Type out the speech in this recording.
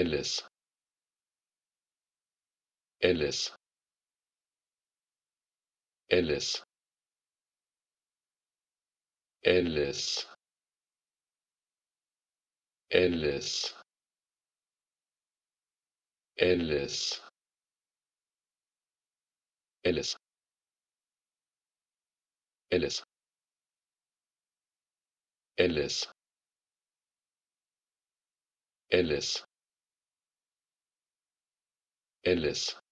ellis ellis ellis ellis ellis ellis ellis ellis ellis ellis alice